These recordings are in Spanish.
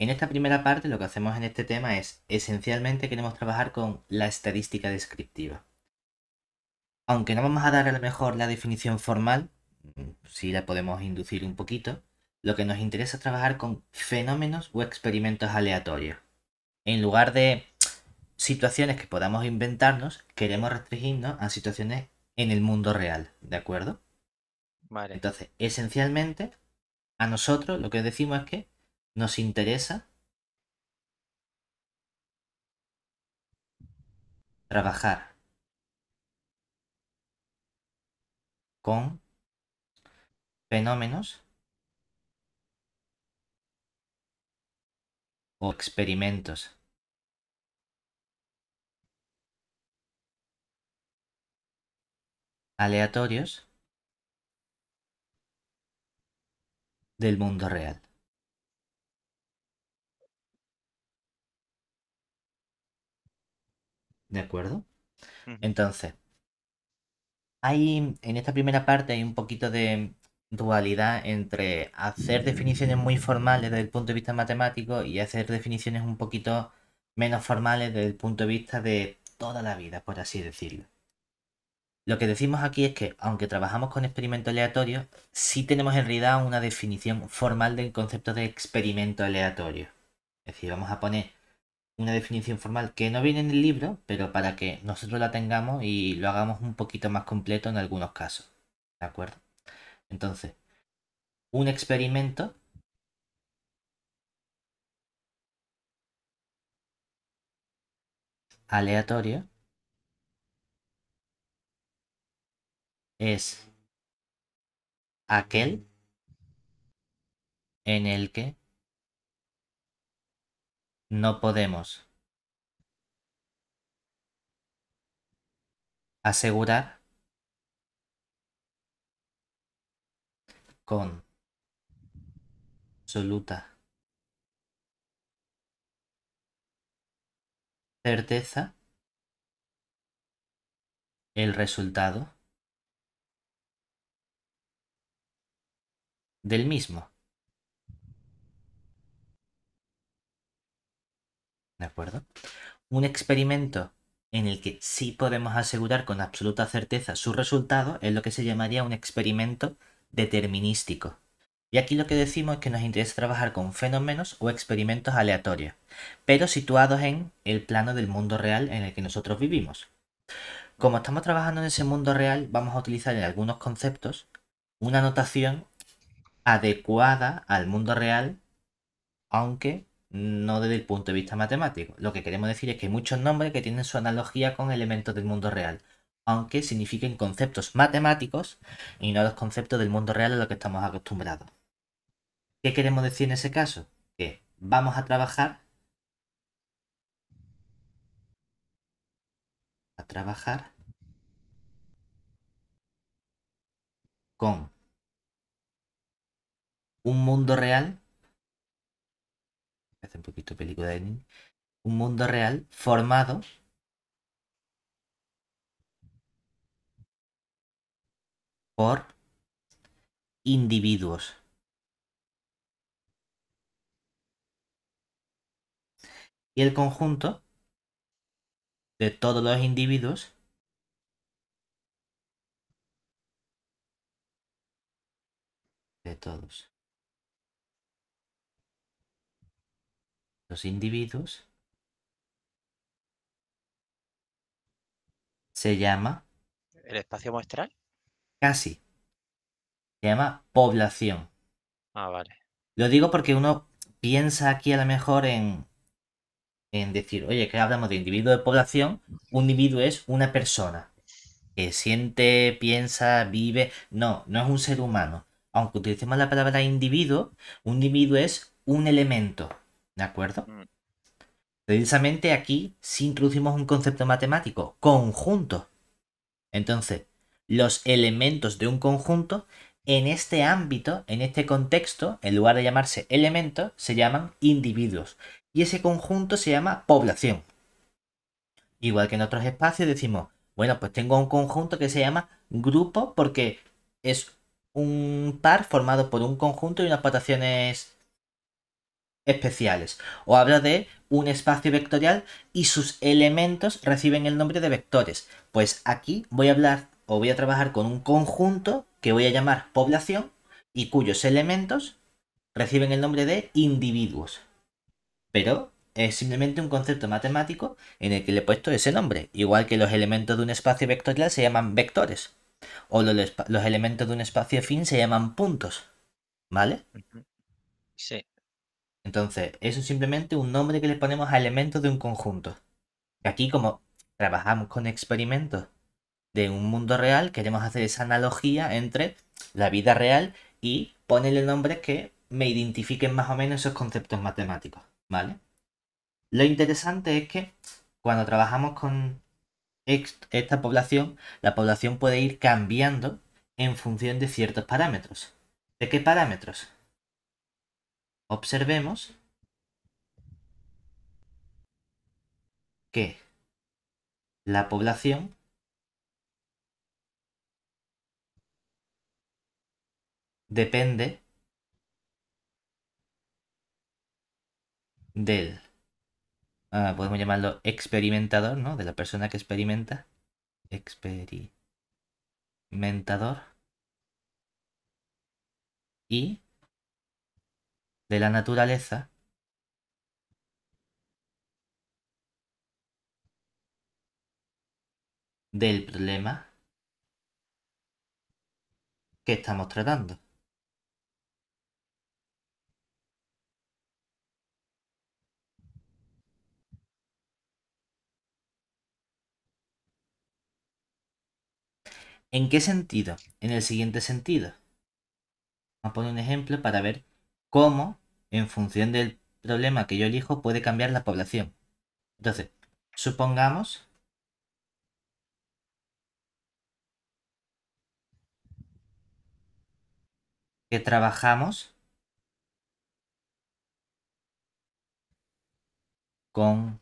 En esta primera parte lo que hacemos en este tema es, esencialmente queremos trabajar con la estadística descriptiva. Aunque no vamos a dar a lo mejor la definición formal, mm, si la podemos inducir un poquito, lo que nos interesa es trabajar con fenómenos o experimentos aleatorios. En lugar de situaciones que podamos inventarnos, queremos restringirnos a situaciones en el mundo real, ¿de acuerdo? Entonces, esencialmente, a nosotros lo que decimos es que nos interesa trabajar con fenómenos o experimentos. aleatorios del mundo real. ¿De acuerdo? Entonces, hay en esta primera parte hay un poquito de dualidad entre hacer definiciones muy formales desde el punto de vista matemático y hacer definiciones un poquito menos formales desde el punto de vista de toda la vida, por así decirlo. Lo que decimos aquí es que, aunque trabajamos con experimentos aleatorios, sí tenemos en realidad una definición formal del concepto de experimento aleatorio. Es decir, vamos a poner una definición formal que no viene en el libro, pero para que nosotros la tengamos y lo hagamos un poquito más completo en algunos casos. ¿De acuerdo? Entonces, un experimento aleatorio es aquel en el que no podemos asegurar con absoluta certeza el resultado del mismo. ¿De acuerdo? Un experimento en el que sí podemos asegurar con absoluta certeza su resultado es lo que se llamaría un experimento determinístico. Y aquí lo que decimos es que nos interesa trabajar con fenómenos o experimentos aleatorios, pero situados en el plano del mundo real en el que nosotros vivimos. Como estamos trabajando en ese mundo real, vamos a utilizar en algunos conceptos una notación adecuada al mundo real, aunque no desde el punto de vista matemático. Lo que queremos decir es que hay muchos nombres que tienen su analogía con elementos del mundo real, aunque signifiquen conceptos matemáticos y no los conceptos del mundo real a los que estamos acostumbrados. ¿Qué queremos decir en ese caso? Que vamos a trabajar a trabajar con un mundo real un poquito película de un mundo real formado por individuos. Y el conjunto de todos los individuos de todos. los individuos se llama... ¿El espacio muestral? Casi. Se llama población. Ah, vale. Lo digo porque uno piensa aquí a lo mejor en, en decir, oye, que hablamos de individuo de población, un individuo es una persona que siente, piensa, vive. No, no es un ser humano. Aunque utilicemos la palabra individuo, un individuo es un elemento. ¿De acuerdo? Mm. Precisamente aquí sí introducimos un concepto matemático, conjunto. Entonces, los elementos de un conjunto, en este ámbito, en este contexto, en lugar de llamarse elementos, se llaman individuos. Y ese conjunto se llama población. Igual que en otros espacios decimos, bueno, pues tengo un conjunto que se llama grupo porque es un par formado por un conjunto y unas votaciones especiales. O habla de un espacio vectorial y sus elementos reciben el nombre de vectores. Pues aquí voy a hablar o voy a trabajar con un conjunto que voy a llamar población y cuyos elementos reciben el nombre de individuos. Pero es simplemente un concepto matemático en el que le he puesto ese nombre, igual que los elementos de un espacio vectorial se llaman vectores, o los, elementos de un espacio fin se llaman puntos, ¿vale? Sí. Entonces, eso es simplemente un nombre que le ponemos a elementos de un conjunto. Aquí, como trabajamos con experimentos de un mundo real, queremos hacer esa analogía entre la vida real y ponerle nombres que me identifiquen más o menos esos conceptos matemáticos, ¿vale? Lo interesante es que cuando trabajamos con esta población, la población puede ir cambiando en función de ciertos parámetros. ¿De qué parámetros? Observemos que la población depende del, ah, podemos llamarlo experimentador, ¿no? De la persona que experimenta. Experimentador. Y de la naturaleza del problema que estamos tratando. ¿En qué sentido? En el siguiente sentido. Vamos a poner un ejemplo para ver cómo en función del problema que yo elijo, puede cambiar la población. Entonces, supongamos que trabajamos con...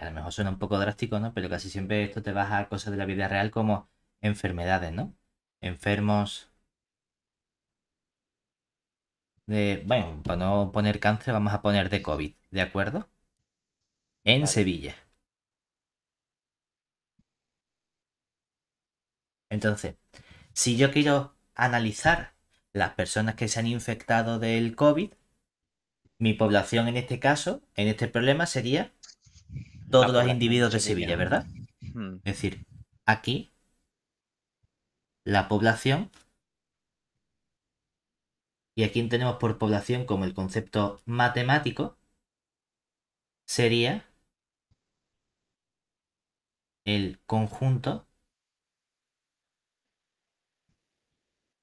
a lo mejor suena un poco drástico, ¿no? Pero casi siempre esto te baja a cosas de la vida real como enfermedades, ¿no? Enfermos bueno, para no poner cáncer, vamos a poner de COVID, ¿de acuerdo? En Sevilla. Entonces, si yo quiero analizar las personas que se han infectado del COVID, mi población en este caso, en este problema, sería todos los individuos de Sevilla, ¿verdad? Hmm. Es decir, aquí la población y aquí tenemos por población como el concepto matemático, sería el conjunto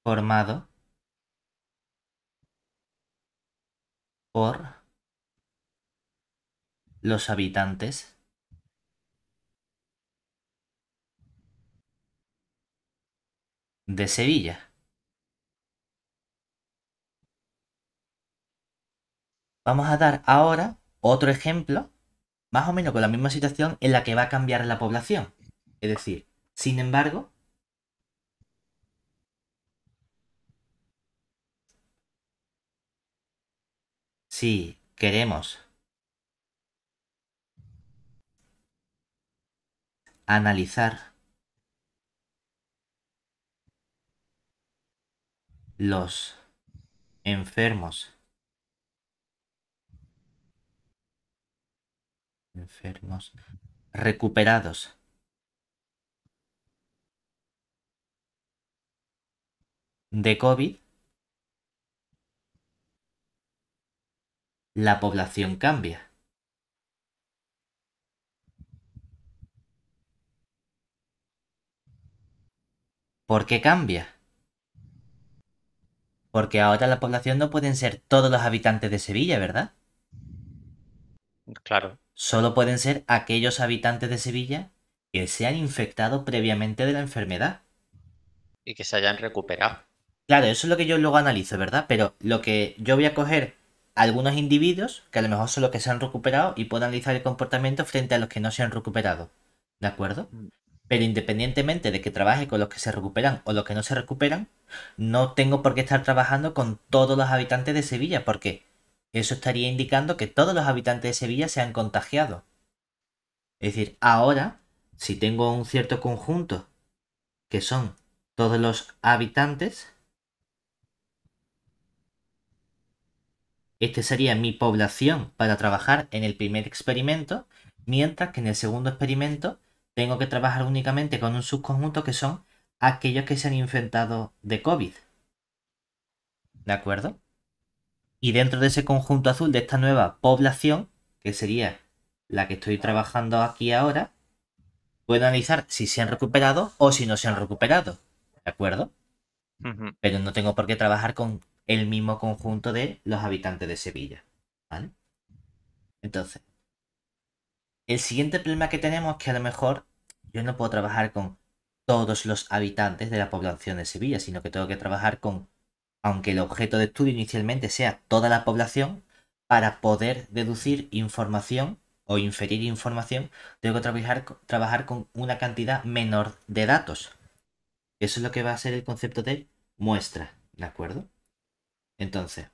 formado por los habitantes de Sevilla. Vamos a dar ahora otro ejemplo, más o menos con la misma situación en la que va a cambiar la población. Es decir, sin embargo, si queremos analizar los enfermos Enfermos. Recuperados. De COVID. La población cambia. ¿Por qué cambia? Porque ahora la población no pueden ser todos los habitantes de Sevilla, ¿verdad? Claro solo pueden ser aquellos habitantes de Sevilla que se han infectado previamente de la enfermedad. Y que se hayan recuperado. Claro, eso es lo que yo luego analizo, ¿verdad? Pero lo que yo voy a coger algunos individuos que a lo mejor son los que se han recuperado y puedo analizar el comportamiento frente a los que no se han recuperado. ¿De acuerdo? Mm. Pero independientemente de que trabaje con los que se recuperan o los que no se recuperan, no tengo por qué estar trabajando con todos los habitantes de Sevilla, porque eso estaría indicando que todos los habitantes de Sevilla se han contagiado. Es decir, ahora, si tengo un cierto conjunto, que son todos los habitantes, este sería mi población para trabajar en el primer experimento, mientras que en el segundo experimento tengo que trabajar únicamente con un subconjunto que son aquellos que se han infectado de COVID. ¿De acuerdo? Y dentro de ese conjunto azul, de esta nueva población, que sería la que estoy trabajando aquí ahora, puedo analizar si se han recuperado o si no se han recuperado. ¿De acuerdo? Pero no tengo por qué trabajar con el mismo conjunto de los habitantes de Sevilla. ¿Vale? Entonces, el siguiente problema que tenemos es que a lo mejor yo no puedo trabajar con todos los habitantes de la población de Sevilla, sino que tengo que trabajar con aunque el objeto de estudio inicialmente sea toda la población, para poder deducir información o inferir información, tengo que trabajar, con una cantidad menor de datos. Eso es lo que va a ser el concepto de muestra, ¿de acuerdo? Entonces,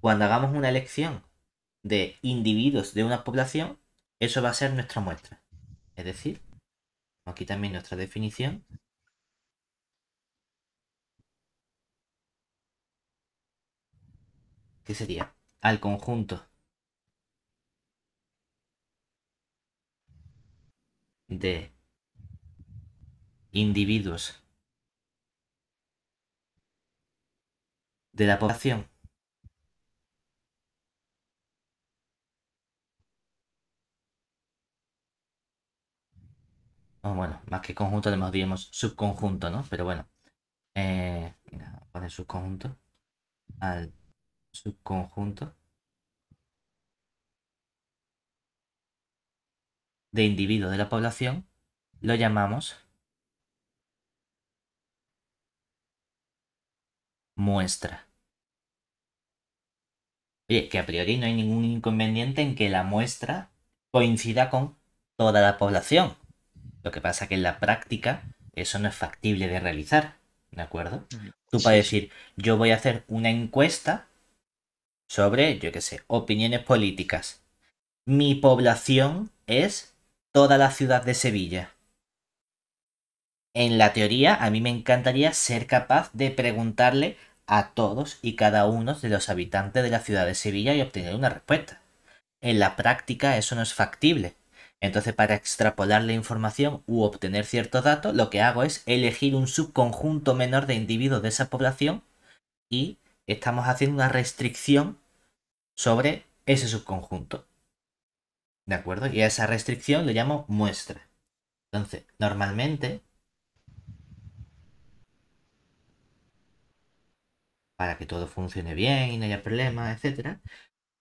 cuando hagamos una elección de individuos de una población, eso va a ser nuestra muestra. Es decir, aquí también nuestra definición ¿Qué sería? Al conjunto. De individuos de la población. Ah, bueno, más que conjunto, además diríamos subconjunto, ¿no? Pero bueno. Eh, poner subconjunto al subconjunto de individuos de la población, lo llamamos muestra. Oye, que a priori no hay ningún inconveniente en que la muestra coincida con toda la población. Lo que pasa que en la práctica eso no es factible de realizar, ¿de acuerdo? Tú puedes decir, yo voy a hacer una encuesta sobre, yo qué sé, opiniones políticas. Mi población es toda la ciudad de Sevilla. En la teoría, a mí me encantaría ser capaz de preguntarle a todos y cada uno de los habitantes de la ciudad de Sevilla y obtener una respuesta. En la práctica eso no es factible. Entonces, para extrapolar la información u obtener ciertos datos, lo que hago es elegir un subconjunto menor de individuos de esa población y estamos haciendo una restricción sobre ese subconjunto. ¿De acuerdo? Y a esa restricción le llamo muestra. Entonces, normalmente, para que todo funcione bien y no haya problema, etc.,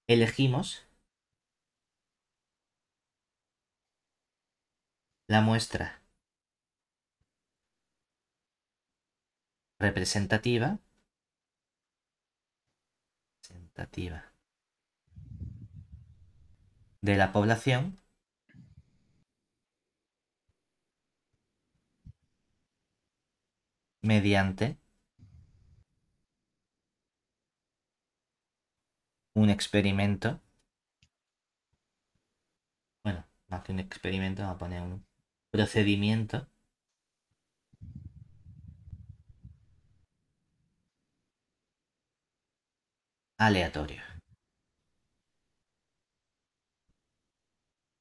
elegimos la muestra representativa representativa de la población. mediante un experimento. Bueno, más que un experimento, vamos a poner un procedimiento. aleatorio.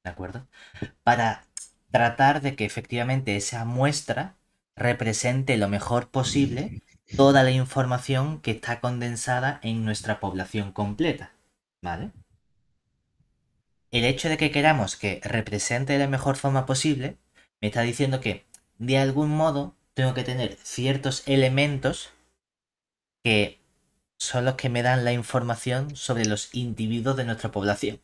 ¿de acuerdo? Para tratar de que efectivamente esa muestra represente lo mejor posible toda la información que está condensada en nuestra población completa, ¿vale? El hecho de que queramos que represente de la mejor forma posible me está diciendo que de algún modo tengo que tener ciertos elementos que son los que me dan la información sobre los individuos de nuestra población.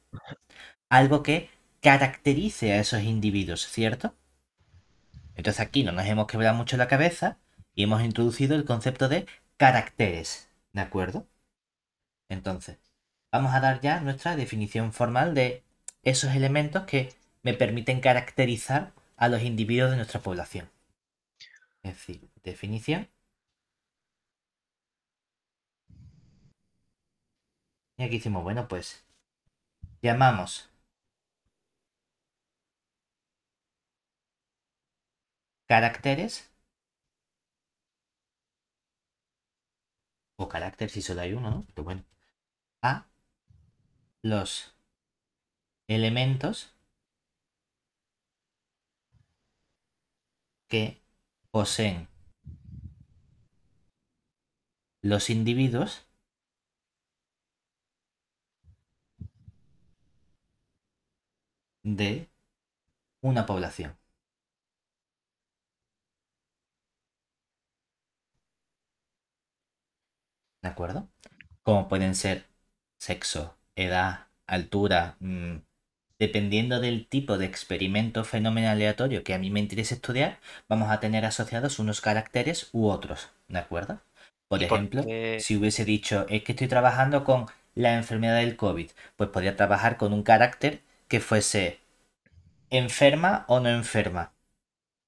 Algo que caracterice a esos individuos, ¿cierto? Entonces aquí no nos hemos quebrado mucho la cabeza y hemos introducido el concepto de caracteres, ¿de acuerdo? Entonces, vamos a dar ya nuestra definición formal de esos elementos que me permiten caracterizar a los individuos de nuestra población. Es decir, definición. Y aquí decimos, bueno, pues llamamos caracteres. O carácter si solo hay uno, bueno. A los elementos que poseen los individuos de una población. ¿De acuerdo? Como pueden ser sexo, edad, altura, mm, dependiendo del tipo de experimento fenómeno aleatorio que a mí me interese estudiar, vamos a tener asociados unos caracteres u otros, ¿de acuerdo? Por ejemplo, si hubiese dicho, es que estoy trabajando con la enfermedad del COVID, pues podría trabajar con un carácter que fuese enferma o no enferma.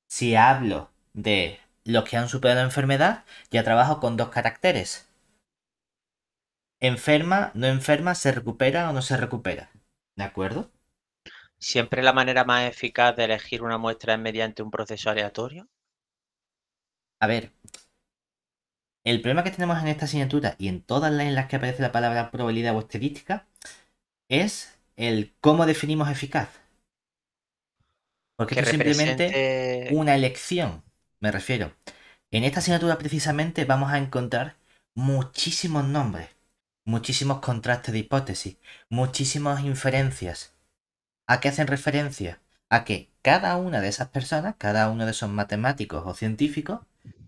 Si hablo de los que han superado la enfermedad, ya trabajo con dos caracteres, enferma, no enferma, se recupera o no se recupera. ¿De acuerdo? ¿Siempre la manera más eficaz de elegir una muestra es mediante un proceso aleatorio? A ver, el problema que tenemos en esta asignatura y en todas las en las que aparece la palabra probabilidad o estadística es el cómo definimos eficaz. Porque es simplemente una elección, me refiero. En esta asignatura precisamente vamos a encontrar muchísimos nombres muchísimos contrastes de hipótesis, muchísimas inferencias. ¿A qué hacen referencia? A que cada una de esas personas, cada uno de esos matemáticos o científicos,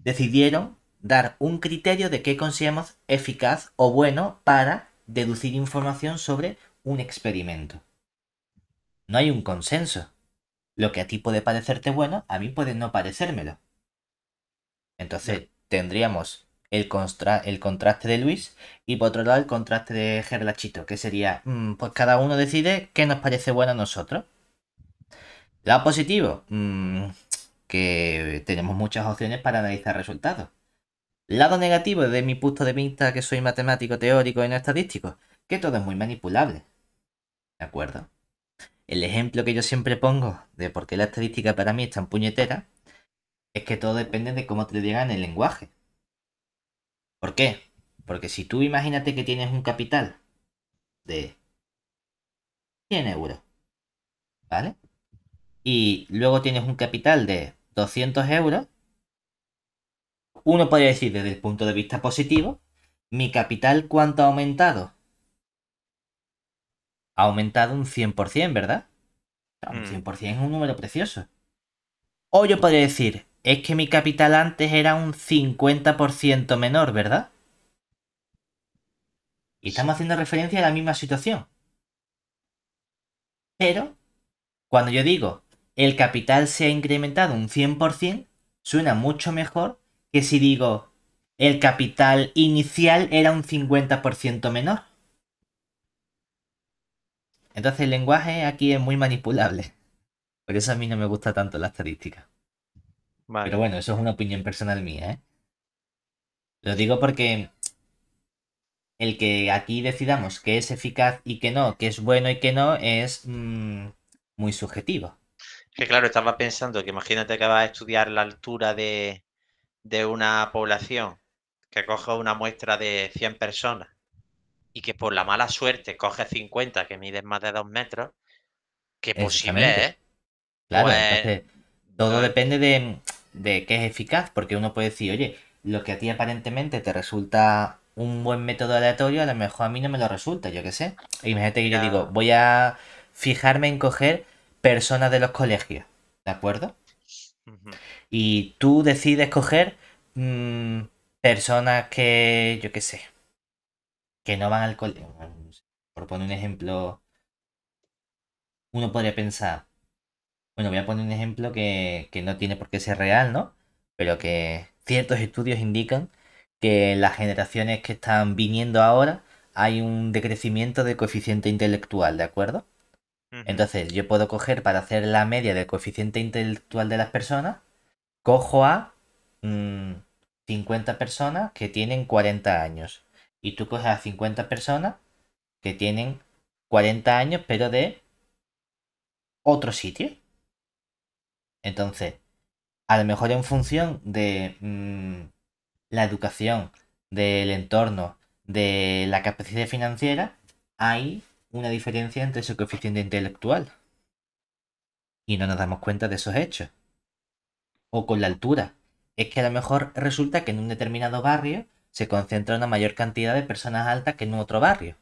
decidieron dar un criterio de qué consideramos eficaz o bueno para deducir información sobre un experimento. No hay un consenso. Lo que a ti puede parecerte bueno, a mí puede no parecérmelo. Entonces, tendríamos el, contraste de Luis y por otro lado el contraste de Gerlachito, que sería, mm, pues cada uno decide qué nos parece bueno a nosotros. Lado positivo, mm, que tenemos muchas opciones para analizar resultados. Lado negativo, desde mi punto de vista que soy matemático teórico y no estadístico, que todo es muy manipulable. ¿De acuerdo? El ejemplo que yo siempre pongo de por qué la estadística para mí es tan puñetera es que todo depende de cómo te digan el lenguaje. ¿Por qué? Porque si tú imagínate que tienes un capital de 100 euros, ¿vale? Y luego tienes un capital de 200 euros, uno podría decir desde el punto de vista positivo, mi capital cuánto ha aumentado? Ha aumentado un 100%, ¿verdad? Un 100% mm. es un número precioso. O yo podría decir, es que mi capital antes era un 50% menor, ¿verdad? Y estamos haciendo referencia a la misma situación. Pero, cuando yo digo el capital se ha incrementado un 100%, suena mucho mejor que si digo el capital inicial era un 50% menor. Entonces el lenguaje aquí es muy manipulable. Por eso a mí no me gusta tanto la estadística. Pero bueno, eso es una opinión personal mía, ¿eh? Lo digo porque el que aquí decidamos que es eficaz y que no, que es bueno y que no, es mm, muy subjetivo. Que claro, estaba pensando que imagínate que vas a estudiar la altura de, de una población, que coge una muestra de 100 personas y que por la mala suerte coge 50 que miden más de 2 metros, que posible ¿eh? Claro, pues todo depende de, de qué es eficaz, porque uno puede decir, oye, lo que a ti aparentemente te resulta un buen método aleatorio, a lo mejor a mí no me lo resulta, yo qué sé. Imagínate que yo digo, voy a fijarme en coger personas de los colegios, ¿de acuerdo? Y tú decides coger mm, personas que, yo qué sé, que no van al colegio. Por poner un ejemplo, uno podría pensar, bueno, voy a poner un ejemplo que, no tiene por qué ser real, ¿no? Pero que ciertos estudios indican que las generaciones que están viniendo ahora hay un decrecimiento de coeficiente intelectual, ¿de acuerdo? Entonces, yo puedo coger para hacer la media del coeficiente intelectual de las personas, cojo a 50 mm, personas que tienen 40 años. Y tú coges a 50 personas que tienen 40 años, pero de otro sitio. Entonces, a lo mejor en función de mm, la educación, del entorno, de la capacidad financiera, hay una diferencia entre su coeficiente intelectual. Y no nos damos cuenta de esos hechos. O con la altura. Es que a lo mejor resulta que en un determinado barrio se concentra una mayor cantidad de personas altas que en otro barrio.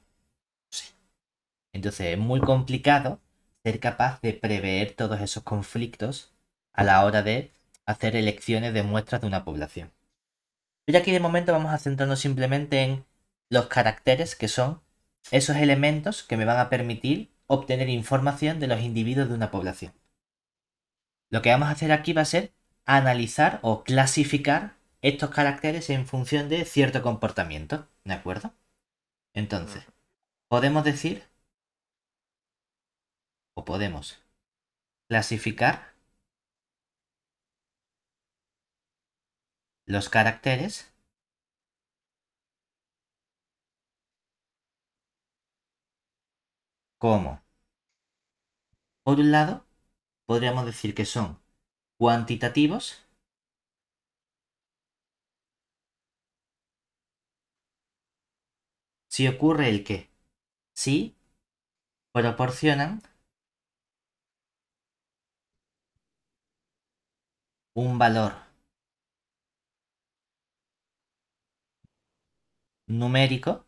Entonces es muy complicado ser capaz de prever todos esos conflictos a la hora de hacer elecciones de muestras de una población. Y aquí de momento vamos a centrarnos simplemente en los caracteres que son esos elementos que me van a permitir obtener información de los individuos de una población. Lo que vamos a hacer aquí va a ser analizar o clasificar estos caracteres en función de cierto comportamiento, ¿de acuerdo? Entonces, podemos decir o podemos clasificar los caracteres. Como, por un lado, podríamos decir que son cuantitativos si ocurre el que, si proporcionan un valor numérico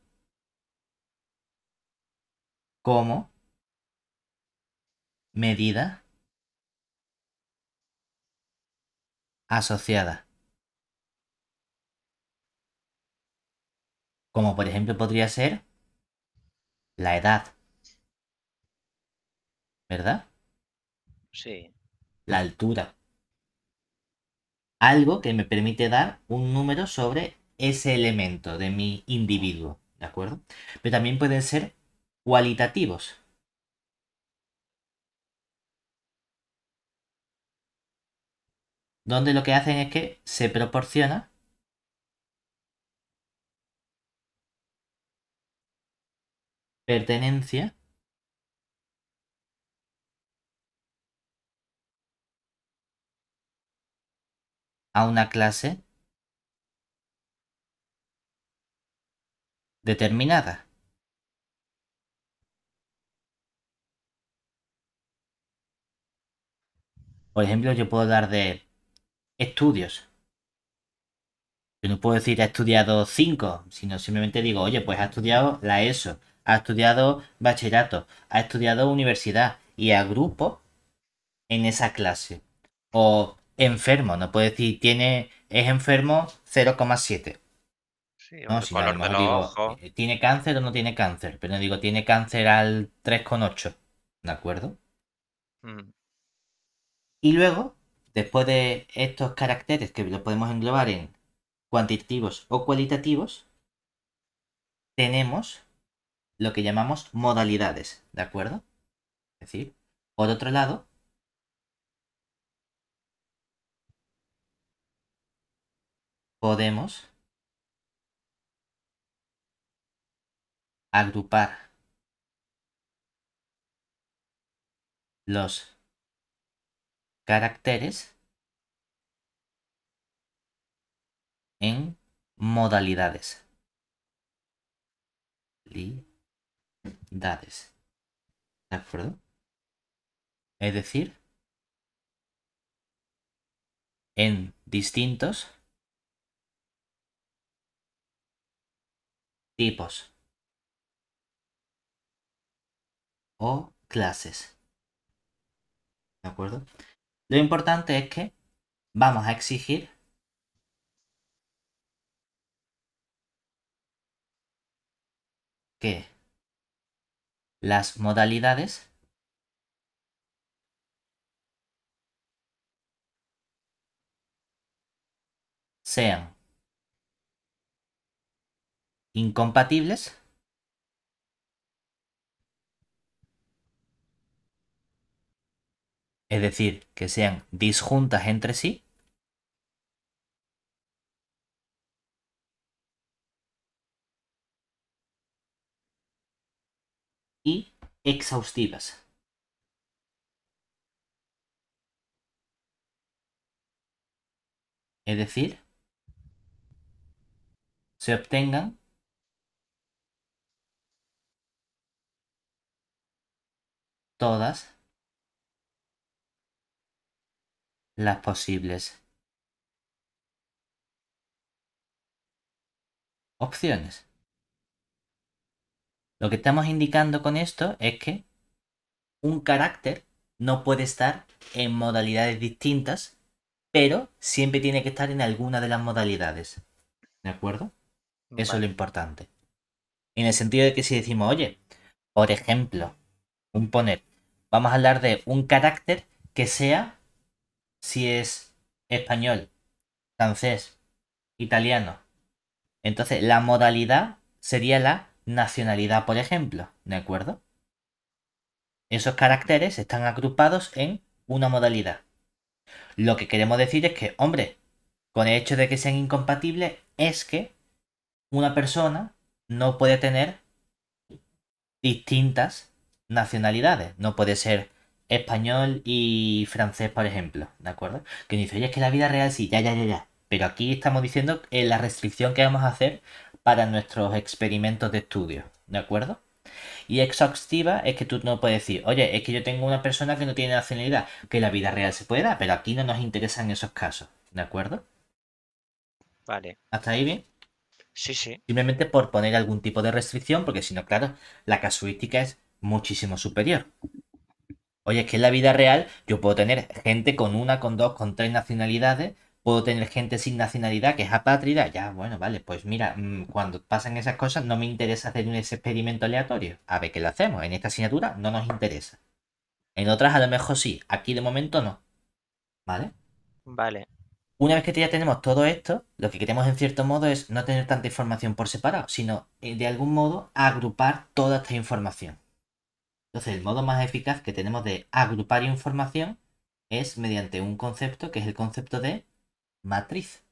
como medida asociada. Como por ejemplo podría ser la edad. ¿Verdad? Sí. La altura. Algo que me permite dar un número sobre ese elemento de mi individuo, ¿de acuerdo? Pero también pueden ser cualitativos. Donde lo que hacen es que se proporciona pertenencia a una clase determinada Por ejemplo, yo puedo dar de estudios. Yo no puedo decir ha estudiado 5, sino simplemente digo, oye, pues ha estudiado la ESO, ha estudiado bachillerato, ha estudiado universidad y agrupo en esa clase. O enfermo, no puedo decir tiene es enfermo 0,7. No, eh, ¿Tiene cáncer o no tiene cáncer? Pero digo, tiene cáncer al 3,8. ¿De acuerdo? Mm. Y luego, después de estos caracteres que los podemos englobar en cuantitativos o cualitativos, tenemos lo que llamamos modalidades, ¿de acuerdo? Es decir, por otro lado, podemos agrupar los caracteres en modalidades. ¿De acuerdo? Es decir, en distintos tipos. o clases. ¿De acuerdo? Lo importante es que vamos a exigir que las modalidades sean incompatibles es decir, que sean disjuntas entre sí. Y exhaustivas. Es decir, se obtengan todas las posibles opciones. Lo que estamos indicando con esto es que un carácter no puede estar en modalidades distintas, pero siempre tiene que estar en alguna de las modalidades. ¿De acuerdo? Eso es lo importante. En el sentido de que si decimos, oye, por ejemplo, un poner, vamos a hablar de un carácter que sea si es español, francés, italiano. Entonces, la modalidad sería la nacionalidad, por ejemplo, ¿de acuerdo? Esos caracteres están agrupados en una modalidad. Lo que queremos decir es que, hombre, con el hecho de que sean incompatibles, es que una persona no puede tener distintas nacionalidades. No puede ser español y francés, por ejemplo, ¿de acuerdo? Que dice, oye, es que la vida real sí, ya, ya, ya, ya. Pero aquí estamos diciendo eh, la restricción que vamos a hacer para nuestros experimentos de estudio, ¿de acuerdo? Y exhaustiva es que tú no puedes decir, oye, es que yo tengo una persona que no tiene nacionalidad, que la vida real se pueda, pero aquí no nos interesan esos casos, ¿de acuerdo? Vale. ¿Hasta ahí bien? Sí, sí. Simplemente por poner algún tipo de restricción, porque si no, claro, la casuística es muchísimo superior. Oye, es que en la vida real yo puedo tener gente con una, con dos, con tres nacionalidades, puedo tener gente sin nacionalidad que es apátrida. Ya, bueno, vale, pues mira, mm, cuando pasan esas cosas no me interesa hacer un experimento aleatorio. A ver qué lo hacemos. En esta asignatura no nos interesa. En otras a lo mejor sí, aquí de momento no. ¿Vale? Vale. Una vez que ya tenemos todo esto, lo que queremos en cierto modo es no tener tanta información por separado, sino eh, de algún modo agrupar toda esta información. Entonces, el modo más eficaz que tenemos de agrupar información es mediante un concepto que es el concepto de matriz.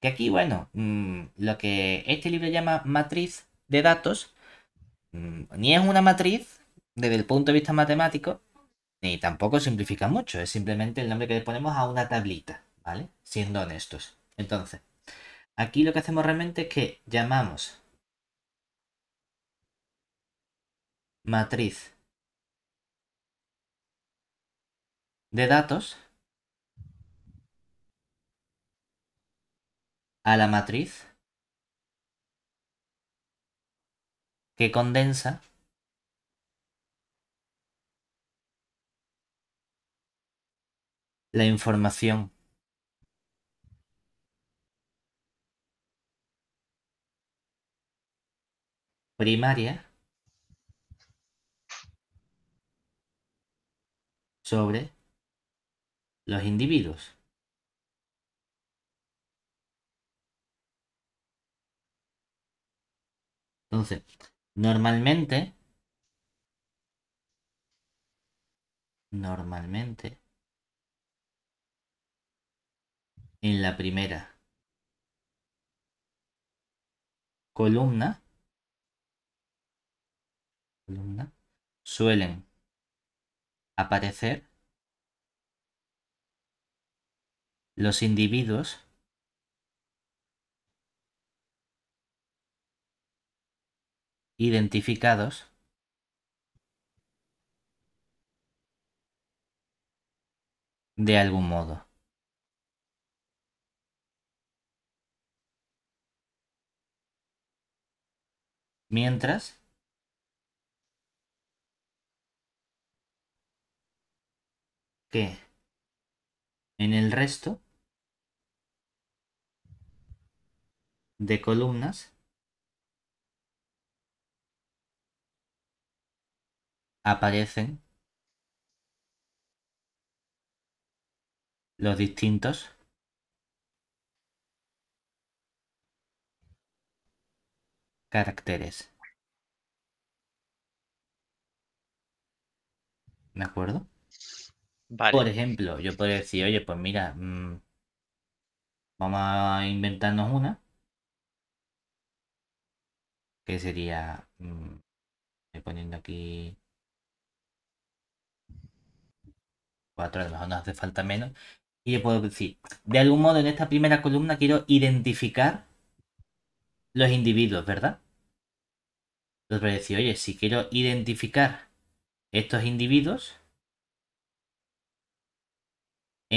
Que aquí, bueno, mm, lo que este libro llama matriz de datos, mm, ni es una matriz desde el punto de vista matemático, ni tampoco simplifica mucho, es simplemente el nombre que le ponemos a una tablita, ¿vale? Siendo honestos. Entonces, aquí lo que hacemos realmente es que llamamos matriz de datos a la matriz que condensa la información. primaria sobre los individuos. Entonces, normalmente, normalmente, en la primera columna, columna suelen aparecer los individuos identificados de algún modo. Mientras que en el resto de columnas aparecen los distintos caracteres. ¿De acuerdo? Por ejemplo, yo podría decir, oye, pues mira, mm, vamos a inventarnos una. Que sería. Mm, poniendo aquí. Cuatro, a lo mejor nos hace falta menos. Y yo puedo decir, de algún modo en esta primera columna quiero identificar los individuos, ¿verdad? Entonces voy decir, oye, si quiero identificar estos individuos,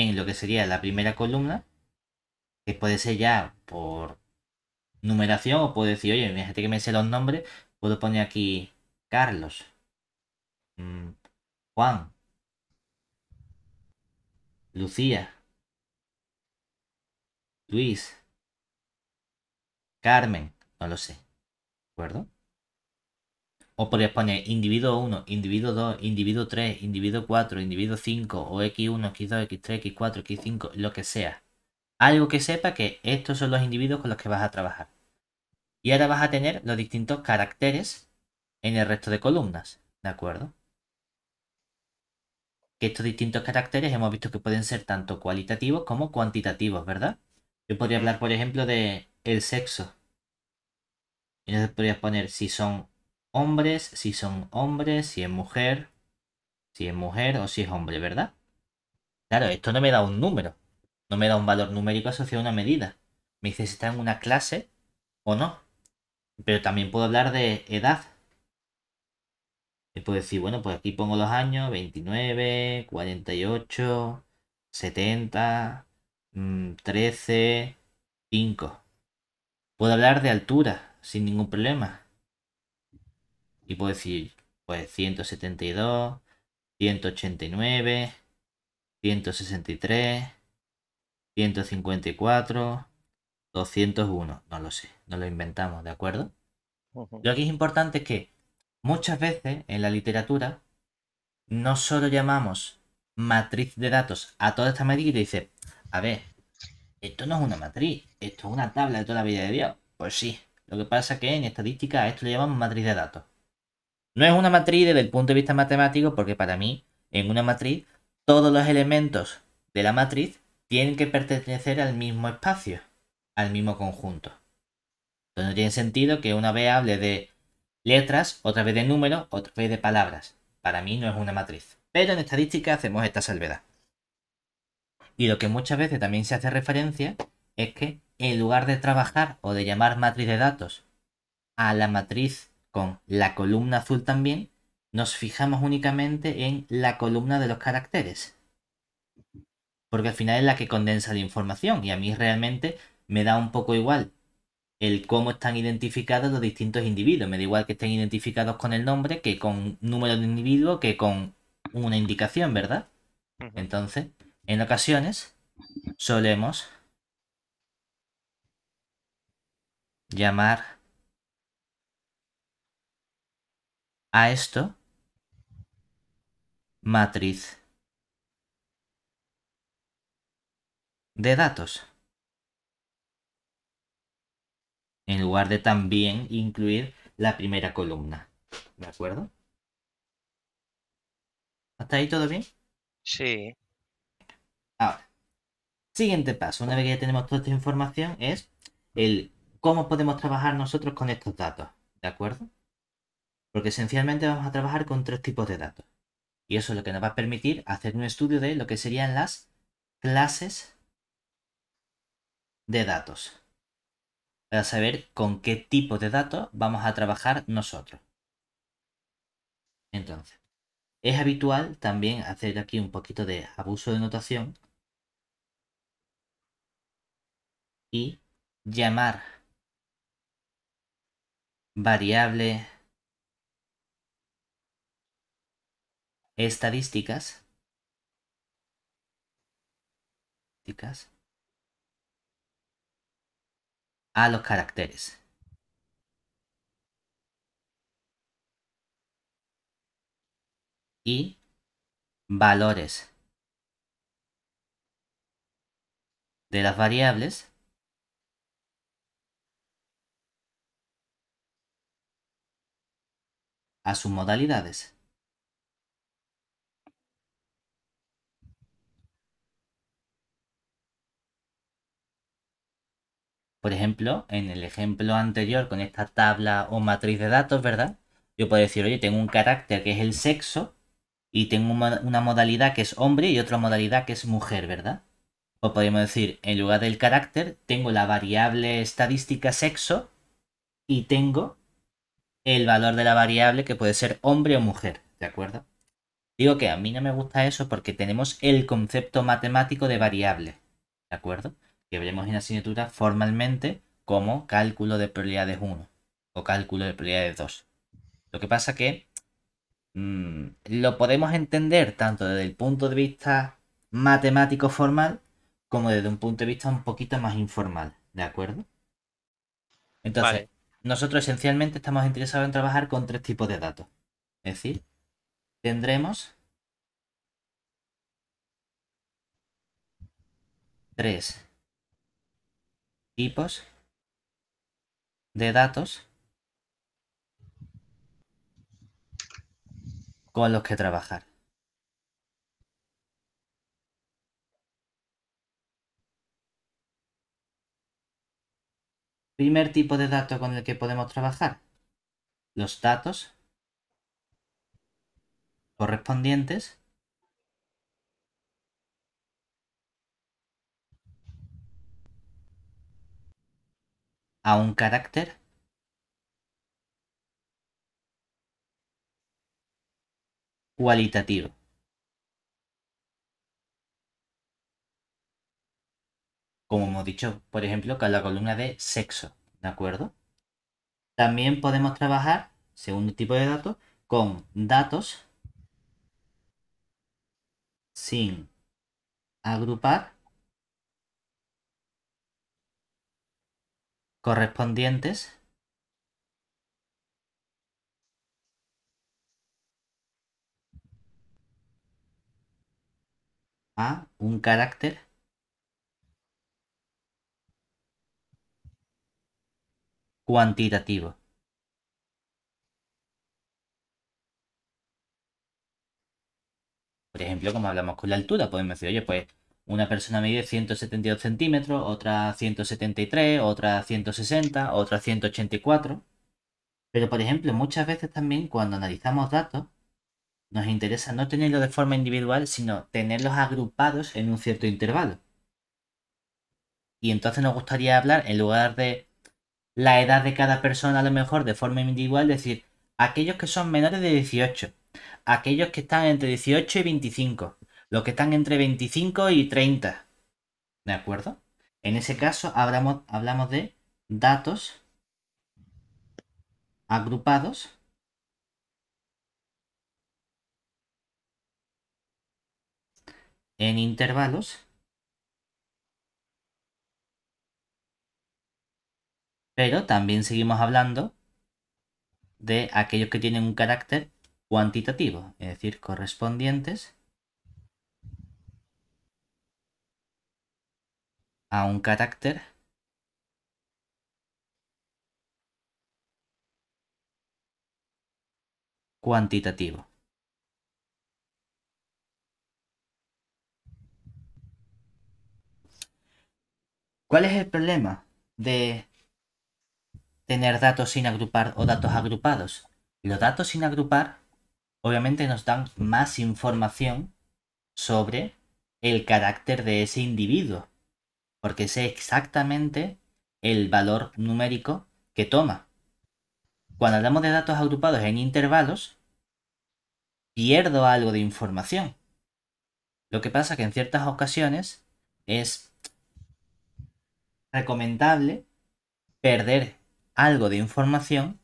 en lo que sería la primera columna, que puede ser ya por numeración o puede decir, oye, gente que me dice los nombres, puedo poner aquí Carlos, mm, Juan, Lucía, Luis, Carmen, no lo sé, ¿de acuerdo? O podrías poner individuo 1, individuo 2, individuo 3, individuo 4, individuo 5, o X1, X2, X3, X4, X5, lo que sea. Algo que sepa que estos son los individuos con los que vas a trabajar. Y ahora vas a tener los distintos caracteres en el resto de columnas, ¿de acuerdo? Que estos distintos caracteres hemos visto que pueden ser tanto cualitativos como cuantitativos, ¿verdad? Yo podría hablar, por ejemplo, de el sexo. Entonces podrías poner si son hombres, si son hombres, si es mujer, si es mujer o si es hombre, ¿verdad? Claro, esto no me da un número, no me da un valor numérico asociado a una medida. Me dice si está en una clase o no. Pero también puedo hablar de edad. Y puedo decir, bueno, pues aquí pongo los años, 29, 48, 70, 13, 5. Puedo hablar de altura sin ningún problema y puedo decir pues 172, 189, 163, 154, 201, no lo sé, no lo inventamos, ¿de acuerdo? Lo que es importante es que muchas veces en la literatura no solo llamamos matriz de datos a toda esta medida y dice, a ver, esto no es una matriz, esto es una tabla de toda la vida de Dios. Pues sí, lo que pasa es que en estadística esto le llamamos matriz de datos. No es una matriz desde el punto de vista matemático porque para mí en una matriz todos los elementos de la matriz tienen que pertenecer al mismo espacio, al mismo conjunto. Entonces no tiene sentido que una vez hable de letras, otra vez de números, otra vez de palabras. Para mí no es una matriz. Pero en estadística hacemos esta salvedad. Y lo que muchas veces también se hace referencia es que en lugar de trabajar o de llamar matriz de datos a la matriz con la columna azul también, nos fijamos únicamente en la columna de los caracteres. Porque al final es la que condensa la información y a mí realmente me da un poco igual el cómo están identificados los distintos individuos. Me da igual que estén identificados con el nombre, que con número de individuo, que con una indicación, ¿verdad? Entonces, en ocasiones solemos llamar a esto matriz de datos. En lugar de también incluir la primera columna. ¿De acuerdo? ¿Hasta ahí todo bien? Sí. Ahora, siguiente paso, una vez que ya tenemos toda esta información, es el cómo podemos trabajar nosotros con estos datos. ¿De acuerdo? Porque esencialmente vamos a trabajar con tres tipos de datos. Y eso es lo que nos va a permitir hacer un estudio de lo que serían las clases de datos. Para saber con qué tipo de datos vamos a trabajar nosotros. Entonces, es habitual también hacer aquí un poquito de abuso de notación y llamar variable estadísticas. A los caracteres. Y valores de las variables a sus modalidades. Por ejemplo, en el ejemplo anterior con esta tabla o matriz de datos, ¿verdad? Yo puedo decir, oye, tengo un carácter que es el sexo y tengo una modalidad que es hombre y otra modalidad que es mujer, ¿verdad? O podemos decir, en lugar del carácter, tengo la variable estadística sexo y tengo el valor de la variable que puede ser hombre o mujer, ¿de acuerdo? Digo que a mí no me gusta eso porque tenemos el concepto matemático de variable, ¿de acuerdo? que veremos en asignatura formalmente como cálculo de probabilidades 1 o cálculo de probabilidades 2. Lo que pasa que mm, lo podemos entender tanto desde el punto de vista matemático formal como desde un punto de vista un poquito más informal, ¿de acuerdo? Entonces, nosotros esencialmente estamos interesados en trabajar con tres tipos de datos. Es decir, tendremos tres tipos de datos con los que trabajar. Primer tipo de dato con el que podemos trabajar. Los datos correspondientes a un carácter cualitativo. Como hemos dicho, por ejemplo, con la columna de sexo, ¿de acuerdo? También podemos trabajar, segundo tipo de datos, con datos sin agrupar correspondientes a un carácter cuantitativo. Por ejemplo, como hablamos con la altura, podemos decir, oye, pues una persona mide 172 centímetros, otra 173, otra 160, otra 184. Pero, por ejemplo, muchas veces también cuando analizamos datos, nos interesa no tenerlos de forma individual, sino tenerlos agrupados en un cierto intervalo. Y entonces nos gustaría hablar, en lugar de la edad de cada persona, a lo mejor de forma individual, decir aquellos que son menores de 18, aquellos que están entre 18 y 25, los que están entre 25 y 30. ¿De acuerdo? En ese caso hablamos, hablamos de datos agrupados en intervalos pero también seguimos hablando de aquellos que tienen un carácter cuantitativo, es decir, correspondientes a un carácter cuantitativo. ¿Cuál es el problema de tener datos sin agrupar o datos agrupados? Los datos sin agrupar obviamente nos dan más información sobre el carácter de ese individuo porque sé exactamente el valor numérico que toma. Cuando hablamos de datos agrupados en intervalos, pierdo algo de información. Lo que pasa que en ciertas ocasiones es recomendable perder algo de información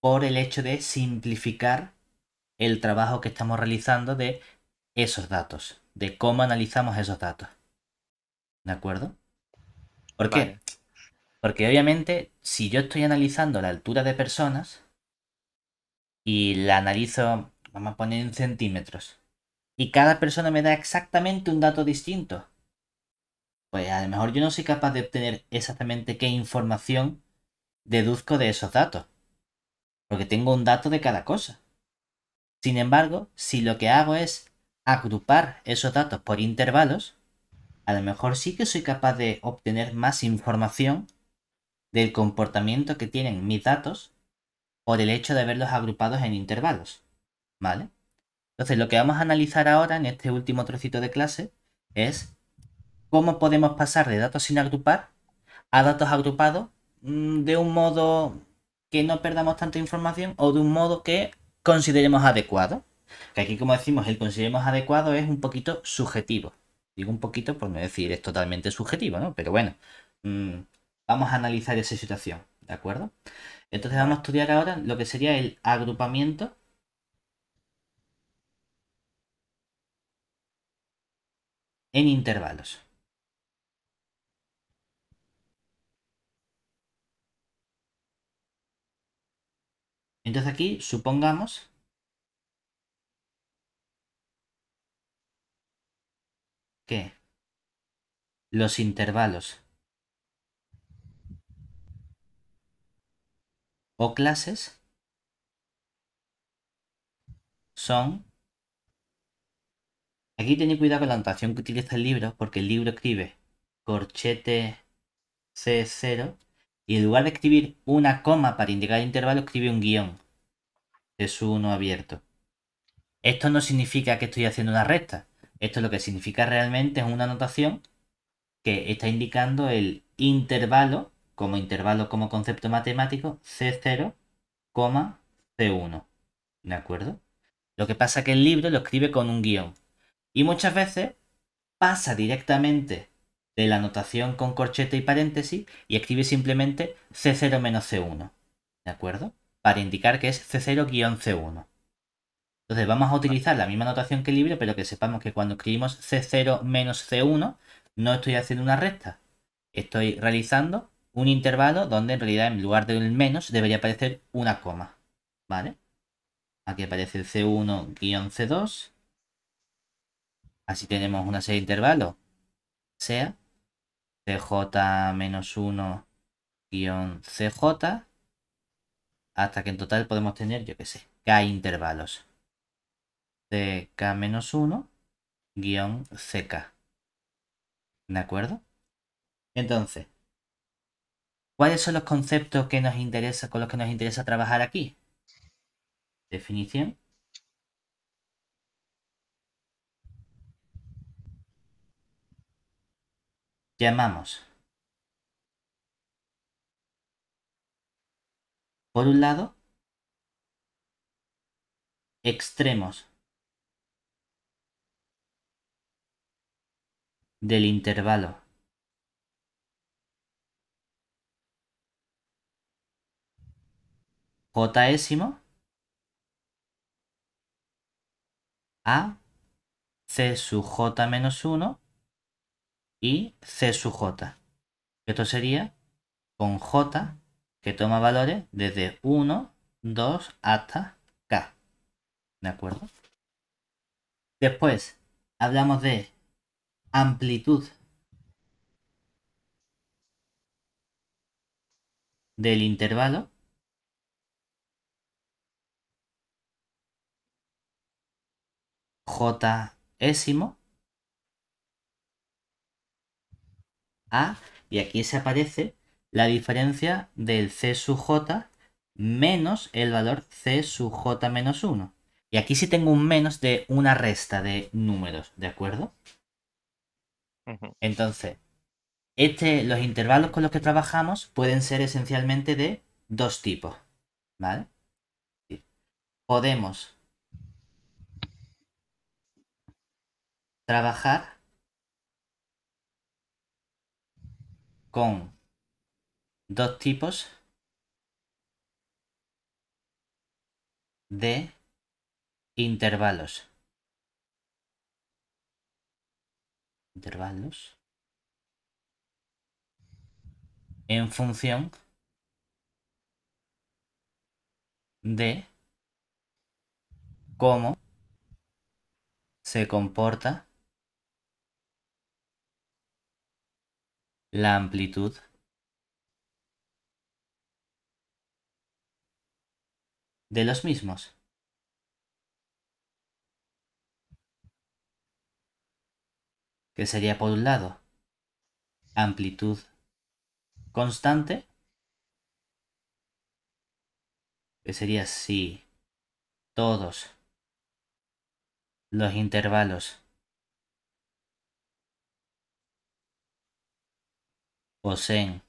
por el hecho de simplificar el trabajo que estamos realizando de esos datos, de cómo analizamos esos datos. ¿De acuerdo? ¿Por qué? Porque obviamente, si yo estoy analizando la altura de personas y la analizo, vamos a poner en centímetros, y cada persona me da exactamente un dato distinto, pues a lo mejor yo no soy capaz de obtener exactamente qué información deduzco de esos datos, porque tengo un dato de cada cosa. Sin embargo, si lo que hago es agrupar esos datos por intervalos, a lo mejor sí que soy capaz de obtener más información del comportamiento que tienen mis datos por el hecho de verlos agrupados en intervalos. ¿Vale? Entonces, lo que vamos a analizar ahora en este último trocito de clase es cómo podemos pasar de datos sin agrupar a datos agrupados mm, de un modo que no perdamos tanta información o de un modo que consideremos adecuado. Que aquí, como decimos, el consideremos adecuado es un poquito subjetivo. Digo un poquito por pues no decir es totalmente subjetivo, ¿no? Pero bueno, mm, vamos a analizar esa situación, ¿de acuerdo? Entonces vamos a estudiar ahora lo que sería el agrupamiento en intervalos. Entonces aquí supongamos Los intervalos. O clases son... Aquí tened cuidado con la notación que utiliza el libro, porque el libro escribe corchete C0 y en lugar de escribir una coma para indicar el intervalo, escribe un guión de su 1 abierto. Esto no significa que estoy haciendo una recta, esto lo que significa realmente es una notación que está indicando el intervalo, como intervalo como concepto matemático, C0, C1. ¿De acuerdo? Lo que pasa es que el libro lo escribe con un guión. Y muchas veces pasa directamente de la notación con corchete y paréntesis y escribe simplemente C0-C1. ¿De acuerdo? Para indicar que es C0-C1. Entonces vamos a utilizar la misma notación que el libro, pero que sepamos que cuando escribimos C0 menos C1, no estoy haciendo una recta. Estoy realizando un intervalo donde en realidad en lugar del menos debería aparecer una coma. ¿Vale? Aquí aparece el C1-C2. Así tenemos una serie de intervalos. Sea CJ-1-CJ. menos Hasta que en total podemos tener, yo qué sé, K intervalos de K-1 guión CK. ¿De acuerdo? Entonces, ¿cuáles son los conceptos que nos interesa, con los que nos interesa trabajar aquí? Definición. Llamamos. Por un lado, extremos del intervalo. Jésimo a c sub j menos 1 y c sub j. Esto sería con j que toma valores desde 1, 2 hasta k. ¿De acuerdo? Después hablamos de amplitud del intervalo jésimo a y aquí se aparece la diferencia del c sub j menos el valor c sub j menos 1 y aquí sí tengo un menos de una resta de números, ¿de acuerdo? Entonces, este, los intervalos con los que trabajamos pueden ser esencialmente de dos tipos. ¿Vale? Podemos trabajar con dos tipos de intervalos. intervalos en función de cómo se comporta la amplitud de los mismos. que sería por un lado amplitud constante, que sería si todos los intervalos poseen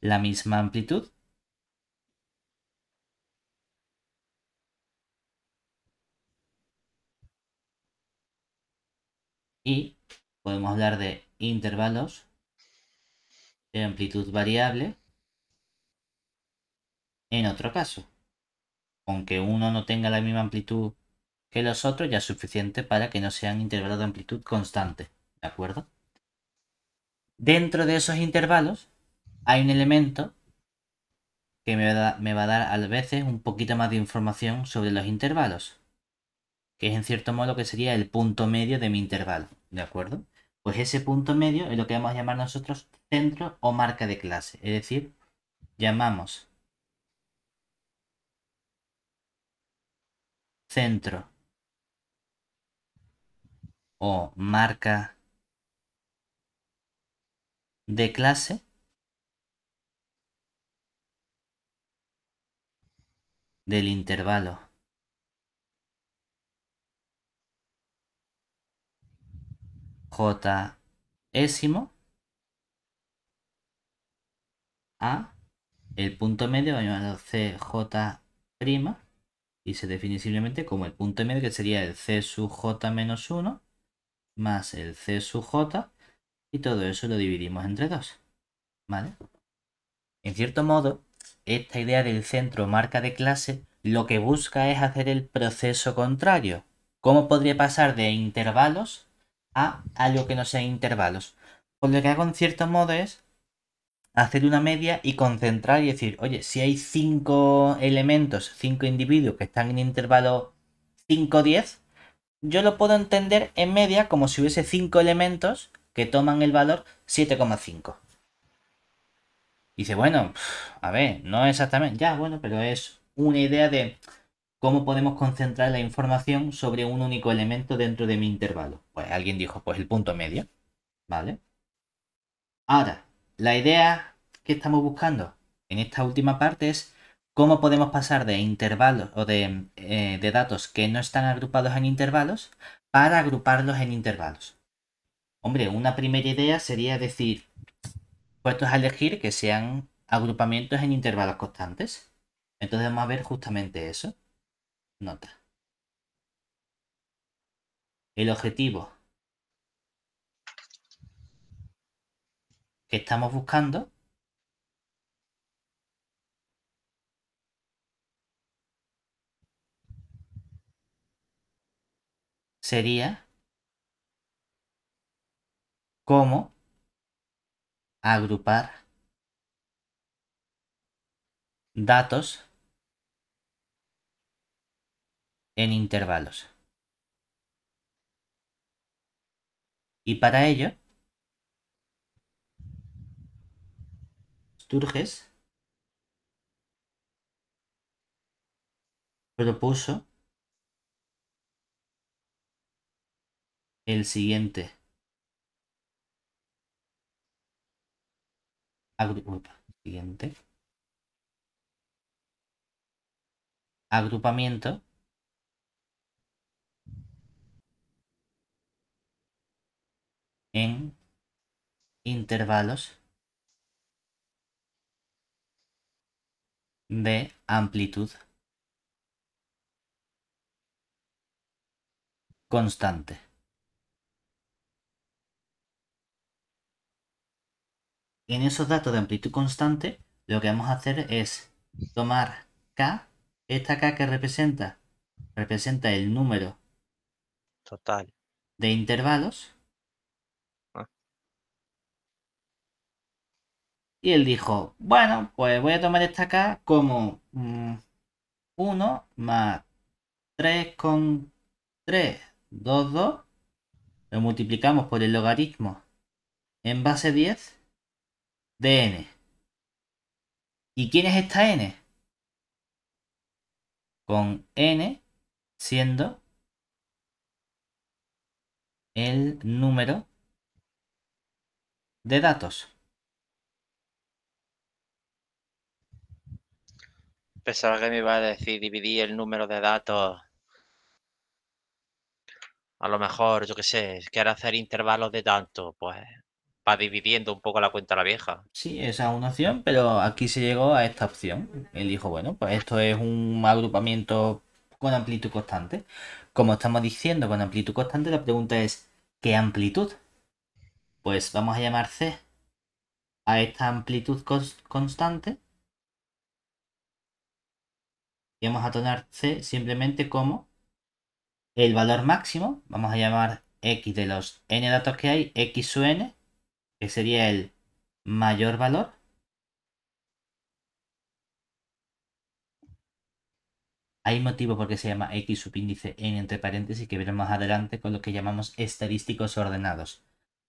la misma amplitud Y podemos hablar de intervalos de amplitud variable en otro caso. Aunque uno no tenga la misma amplitud que los otros, ya es suficiente para que no sean intervalos de amplitud constante. ¿De acuerdo? Dentro de esos intervalos hay un elemento que me va, a, me va a dar a veces un poquito más de información sobre los intervalos que es en cierto modo lo que sería el punto medio de mi intervalo, ¿de acuerdo? Pues ese punto medio es lo que vamos a llamar nosotros centro o marca de clase, es decir, llamamos centro o marca de clase del intervalo ...jésimo... a el punto medio, vamos a llamarlo CJ prima, y se define simplemente como el punto medio que sería el C sub J menos 1 más el C sub J y todo eso lo dividimos entre dos. ¿Vale? En cierto modo, esta idea del centro marca de clase lo que busca es hacer el proceso contrario. ¿Cómo podría pasar de intervalos a algo que no sea intervalos. Por lo que hago en cierto modo es hacer una media y concentrar y decir, oye, si hay cinco elementos, cinco individuos que están en intervalo 5-10, yo lo puedo entender en media como si hubiese cinco elementos que toman el valor 7,5. Dice, bueno, a ver, no exactamente, ya, bueno, pero es una idea de ¿Cómo podemos concentrar la información sobre un único elemento dentro de mi intervalo? Pues alguien dijo, pues el punto medio. ¿Vale? Ahora, la idea que estamos buscando en esta última parte es cómo podemos pasar de intervalos o de, eh, de datos que no están agrupados en intervalos para agruparlos en intervalos. Hombre, una primera idea sería decir, puestos a elegir que sean agrupamientos en intervalos constantes. Entonces vamos a ver justamente eso. Nota. El objetivo que estamos buscando sería cómo agrupar datos en intervalos. Y para ello, Sturges propuso el siguiente siguiente agrupamiento en intervalos de amplitud constante. En esos datos de amplitud constante, lo que vamos a hacer es tomar K, esta K que representa, representa el número total de intervalos Y él dijo, bueno, pues voy a tomar esta acá como 1 mm, más 3 2, Lo multiplicamos por el logaritmo en base 10 de n. ¿Y quién es esta n? Con n siendo el número de datos. Pensaba que me iba a decir dividir el número de datos. A lo mejor, yo qué sé, quiero hacer intervalos de tanto, pues va dividiendo un poco la cuenta la vieja. Sí, esa es una opción, pero aquí se llegó a esta opción. Él dijo, bueno, pues esto es un agrupamiento con amplitud constante. Como estamos diciendo con amplitud constante, la pregunta es, ¿qué amplitud? Pues vamos a llamar C a esta amplitud constante y vamos a tomar C simplemente como el valor máximo. Vamos a llamar X de los N datos que hay, X sub N, que sería el mayor valor. Hay motivo porque se llama X sub índice N entre paréntesis que veremos más adelante con lo que llamamos estadísticos ordenados.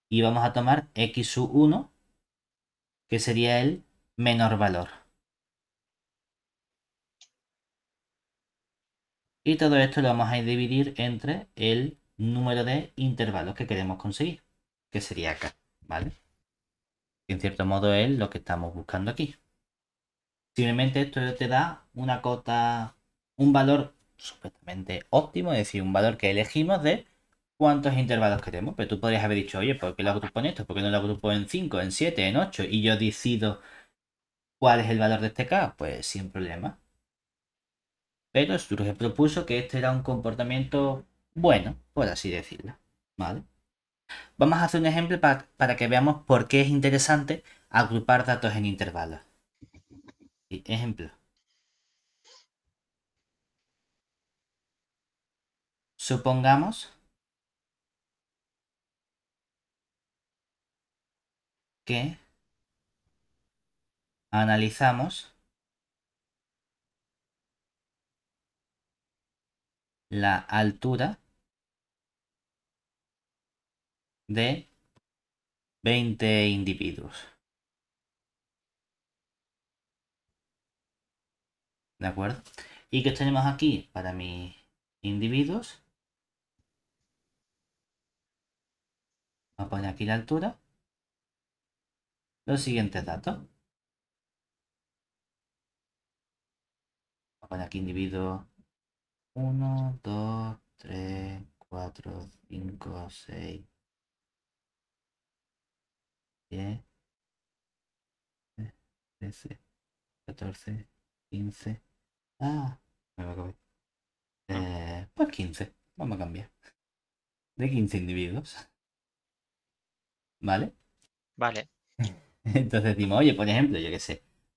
Y vamos a tomar X sub 1, que sería el menor valor. Y todo esto lo vamos a dividir entre el número de intervalos que queremos conseguir, que sería acá, ¿vale? en cierto modo es lo que estamos buscando aquí. Simplemente esto te da una cota, un valor supuestamente óptimo, es decir, un valor que elegimos de cuántos intervalos queremos. Pero tú podrías haber dicho, oye, ¿por qué lo agrupo en esto? ¿Por qué no lo agrupo en 5, en 7, en 8? Y yo decido cuál es el valor de este K. Pues sin problema. Pero Sturge propuso que este era un comportamiento bueno, por así decirlo. Vamos a hacer un ejemplo para, para que veamos por qué es interesante agrupar datos en intervalos. ejemplo. Supongamos que analizamos la altura de 20 individuos. ¿De acuerdo? ¿Y qué tenemos aquí para mis individuos? Vamos a poner aquí la altura. Los siguientes datos. Voy a poner aquí individuo 1, 2, 3, 4, 5, 6, 10, 13, 14, 15. Ah, me va a ah. eh, pues 15, vamos a cambiar. De 15 individuos. ¿Vale? Vale. Entonces decimos, oye, por ejemplo, yo qué sé,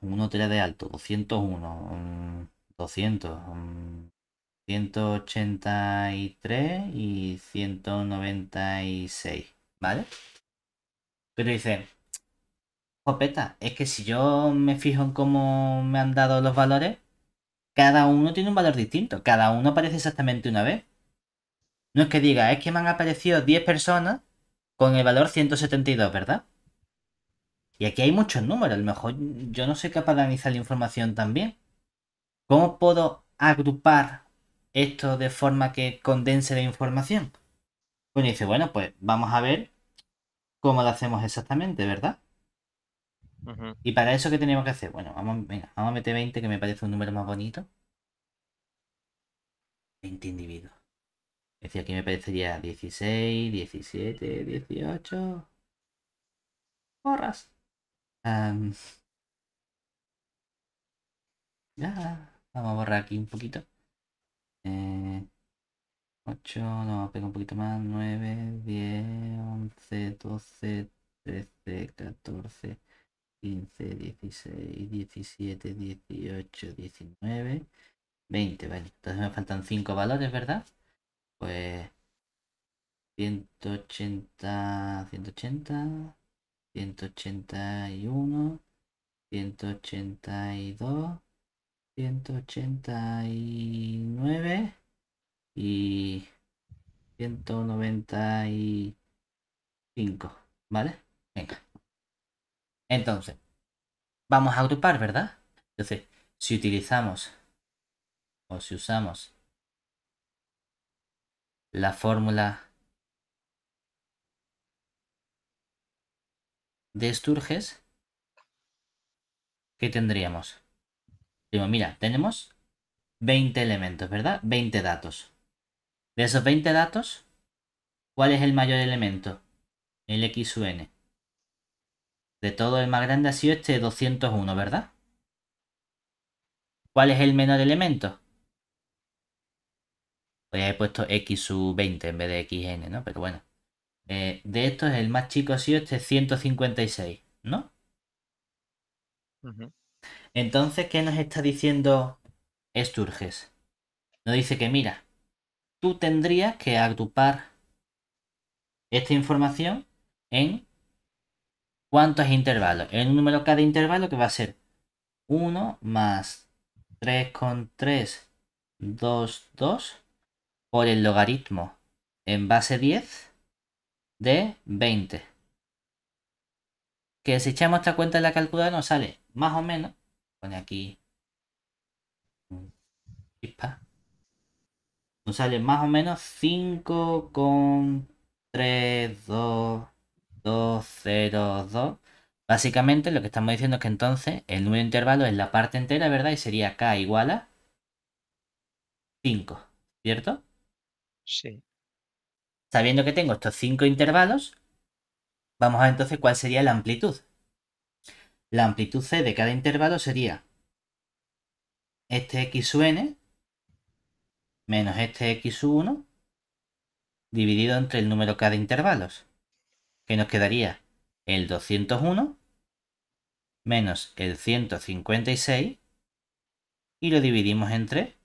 13 de alto, 201, 200, 183 y 196, ¿vale? Pero dice, Jopeta, es que si yo me fijo en cómo me han dado los valores, cada uno tiene un valor distinto, cada uno aparece exactamente una vez. No es que diga, es que me han aparecido 10 personas con el valor 172, ¿verdad? Y aquí hay muchos números, a lo mejor yo no sé capaz de analizar la información también. ¿Cómo puedo agrupar esto de forma que condense la información? Bueno, dice, bueno, pues vamos a ver cómo lo hacemos exactamente, ¿verdad? Y para eso, ¿qué tenemos que hacer? Bueno, vamos, vamos a meter 20, que me parece un número más bonito. 20 individuos. Es decir, aquí me parecería 16, 17, 18. Borras. Ya, vamos a borrar aquí un poquito. 8, eh, no, pega un poquito más. 9, 10, 11, 12, 13, 14, 15, 16, 17, 18, 19, 20. Vale, entonces me faltan 5 valores, ¿verdad? Pues 180, 180. 181, 182, 189 y 195, ¿vale? Venga. Entonces, vamos a agrupar, ¿verdad? Entonces, si utilizamos o si usamos la fórmula de Sturges, ¿qué tendríamos? Digo, mira, tenemos 20 elementos, ¿verdad? 20 datos. De esos 20 datos, ¿cuál es el mayor elemento? El X N. De todo el más grande ha sido este 201, ¿verdad? ¿Cuál es el menor elemento? Pues he puesto X 20 en vez de XN, ¿no? Pero bueno. Eh, de estos, el más chico ha sido este 156, ¿no? Entonces, ¿qué nos está diciendo Sturges? Nos dice que, mira, tú tendrías que agrupar esta información en cuántos intervalos. En un número cada intervalo que va a ser 1 más 3 3, 2, 2 por el logaritmo en base 10 de 20. Que si echamos esta cuenta en la calculadora nos sale más o menos, pone aquí mm, nos sale más o menos 5 con 2 0, 2 Básicamente lo que estamos diciendo es que entonces el número de intervalos es la parte entera, ¿verdad? Y sería k igual a 5, ¿cierto? Sí. Sabiendo que tengo estos cinco intervalos, vamos a entonces cuál sería la amplitud. La amplitud C de cada intervalo sería este x n menos este x1 dividido entre el número cada de intervalos, que nos quedaría el 201 menos el 156 y lo dividimos entre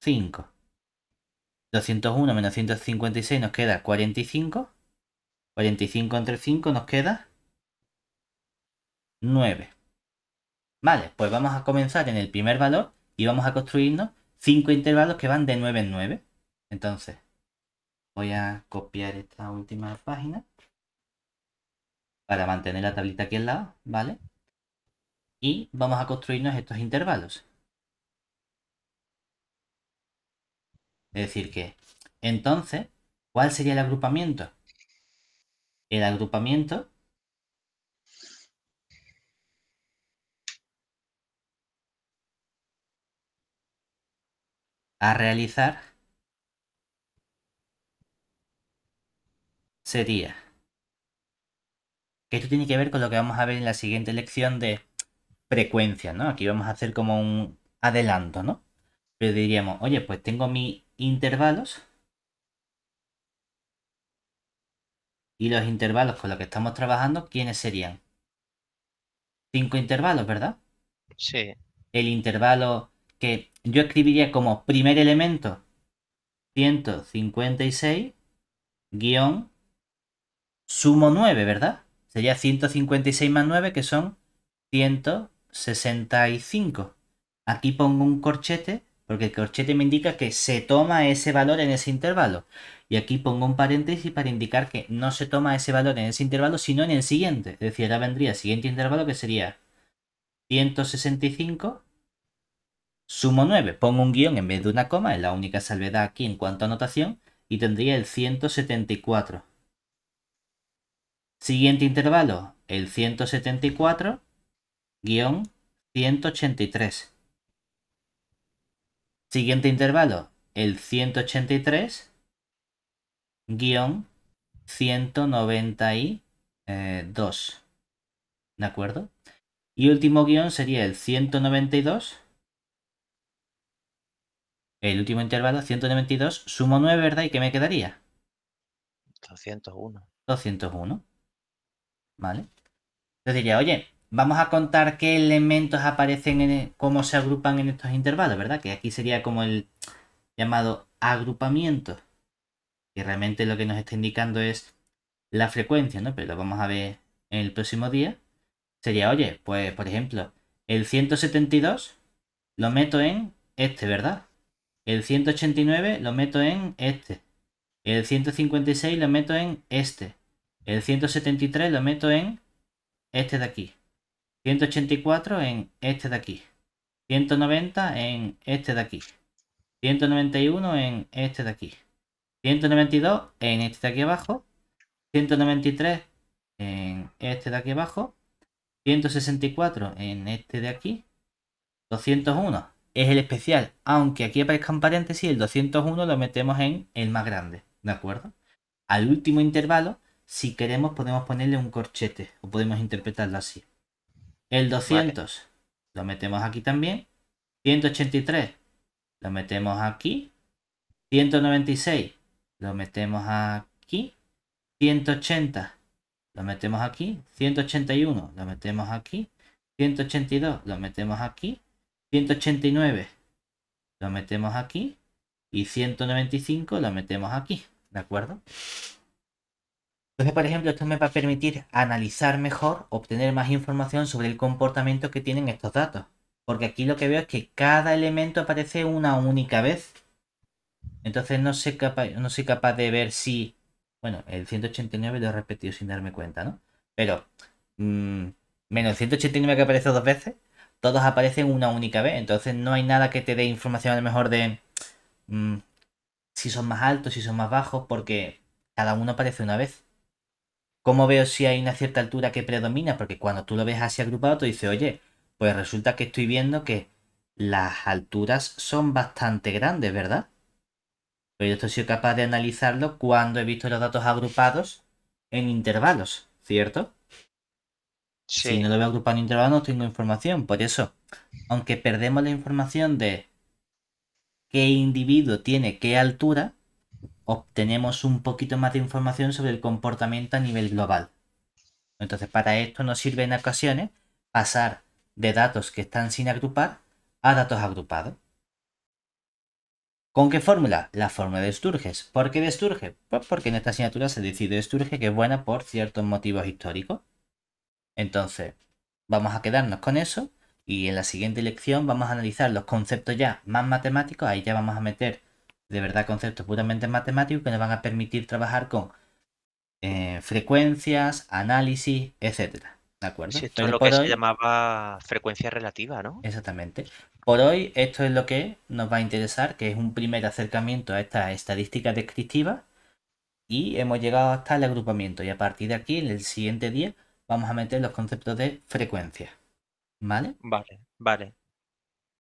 5. 201 menos 156 nos queda 45. 45 entre 5 nos queda 9. Vale, pues vamos a comenzar en el primer valor y vamos a construirnos 5 intervalos que van de 9 en 9. Entonces, voy a copiar esta última página para mantener la tablita aquí al lado, ¿vale? Y vamos a construirnos estos intervalos. Es decir, que entonces, ¿cuál sería el agrupamiento? El agrupamiento a realizar sería que esto tiene que ver con lo que vamos a ver en la siguiente lección de frecuencia, ¿no? Aquí vamos a hacer como un adelanto, ¿no? Pero diríamos, oye, pues tengo mi intervalos. Y los intervalos con los que estamos trabajando, ¿quiénes serían? Cinco intervalos, ¿verdad? Sí. El intervalo que yo escribiría como primer elemento 156 guión sumo 9, ¿verdad? Sería 156 más 9 que son 165. Aquí pongo un corchete porque el corchete me indica que se toma ese valor en ese intervalo. Y aquí pongo un paréntesis para indicar que no se toma ese valor en ese intervalo, sino en el siguiente. Es decir, ahora vendría el siguiente intervalo que sería 165, sumo 9. Pongo un guión en vez de una coma, es la única salvedad aquí en cuanto a notación, y tendría el 174. Siguiente intervalo, el 174, guión 183. Siguiente intervalo, el 183 guión 192. ¿De acuerdo? Y último guión sería el 192. El último intervalo, 192. Sumo 9, ¿verdad? ¿Y qué me quedaría? 201. 201. ¿Vale? Entonces diría, oye, Vamos a contar qué elementos aparecen, en, e, cómo se agrupan en estos intervalos, ¿verdad? Que aquí sería como el llamado agrupamiento, que realmente lo que nos está indicando es la frecuencia, ¿no? Pero lo vamos a ver en el próximo día. Sería, oye, pues por ejemplo, el 172 lo meto en este, ¿verdad? El 189 lo meto en este. El 156 lo meto en este. El 173 lo meto en este de aquí. 184 en este de aquí. 190 en este de aquí. 191 en este de aquí. 192 en este de aquí abajo. 193 en este de aquí abajo. 164 en este de aquí. 201 es el especial, aunque aquí aparezca un paréntesis, el 201 lo metemos en el más grande, ¿de acuerdo? Al último intervalo, si queremos, podemos ponerle un corchete o podemos interpretarlo así. El 200 lo metemos aquí también. 183 lo metemos aquí. 196 lo metemos aquí. 180 lo metemos aquí. 181 lo metemos aquí. 182 lo metemos aquí. 189 lo metemos aquí. Y 195 lo metemos aquí. ¿De acuerdo? Entonces, por ejemplo, esto me va a permitir analizar mejor, obtener más información sobre el comportamiento que tienen estos datos. Porque aquí lo que veo es que cada elemento aparece una única vez. Entonces no soy capaz, no capaz de ver si... Bueno, el 189 lo he repetido sin darme cuenta, ¿no? Pero mm, menos 189 que aparece dos veces, todos aparecen una única vez. Entonces no hay nada que te dé información a lo mejor de mm, si son más altos, si son más bajos, porque cada uno aparece una vez. ¿Cómo veo si hay una cierta altura que predomina? Porque cuando tú lo ves así agrupado, tú dices, oye, pues resulta que estoy viendo que las alturas son bastante grandes, ¿verdad? Pero pues yo estoy capaz de analizarlo cuando he visto los datos agrupados en intervalos, ¿cierto? Si no lo veo agrupado en intervalos, no tengo información. Por eso, aunque perdemos la información de qué individuo tiene qué altura, obtenemos un poquito más de información sobre el comportamiento a nivel global. Entonces, para esto nos sirve en ocasiones pasar de datos que están sin agrupar a datos agrupados. ¿Con qué fórmula? La fórmula de Sturges. ¿Por qué de Sturges? Pues porque en esta asignatura se decide Sturges que es buena por ciertos motivos históricos. Entonces, vamos a quedarnos con eso y en la siguiente lección vamos a analizar los conceptos ya más matemáticos. Ahí ya vamos a meter de verdad conceptos puramente matemáticos que nos van a permitir trabajar con eh, frecuencias, análisis, etcétera. ¿De acuerdo? esto es lo que se llamaba frecuencia relativa, ¿no? Exactamente. Por hoy, esto es lo que nos va a interesar, que es un primer acercamiento a esta estadística descriptiva Y hemos llegado hasta el agrupamiento. Y a partir de aquí, en el siguiente día, vamos a meter los conceptos de frecuencia. ¿Vale? Vale, vale.